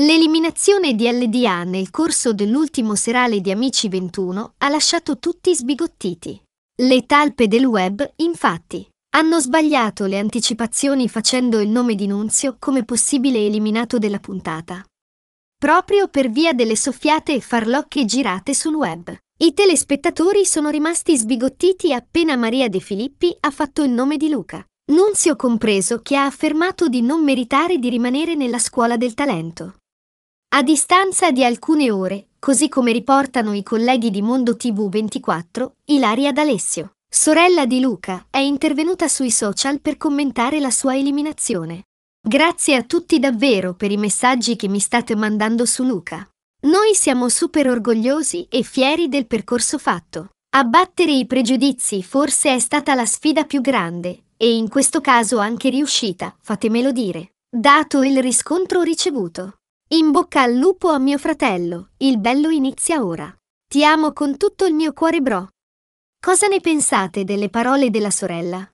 L'eliminazione di LDA nel corso dell'ultimo serale di Amici 21 ha lasciato tutti sbigottiti. Le talpe del web, infatti, hanno sbagliato le anticipazioni facendo il nome di Nunzio come possibile eliminato della puntata. Proprio per via delle soffiate e farlocche girate sul web. I telespettatori sono rimasti sbigottiti appena Maria De Filippi ha fatto il nome di Luca. Nunzio compreso che ha affermato di non meritare di rimanere nella scuola del talento. A distanza di alcune ore, così come riportano i colleghi di Mondo TV 24, Ilaria D'Alessio, sorella di Luca, è intervenuta sui social per commentare la sua eliminazione. Grazie a tutti davvero per i messaggi che mi state mandando su Luca. Noi siamo super orgogliosi e fieri del percorso fatto. Abbattere i pregiudizi forse è stata la sfida più grande, e in questo caso anche riuscita, fatemelo dire, dato il riscontro ricevuto. In bocca al lupo a mio fratello, il bello inizia ora. Ti amo con tutto il mio cuore, bro. Cosa ne pensate delle parole della sorella?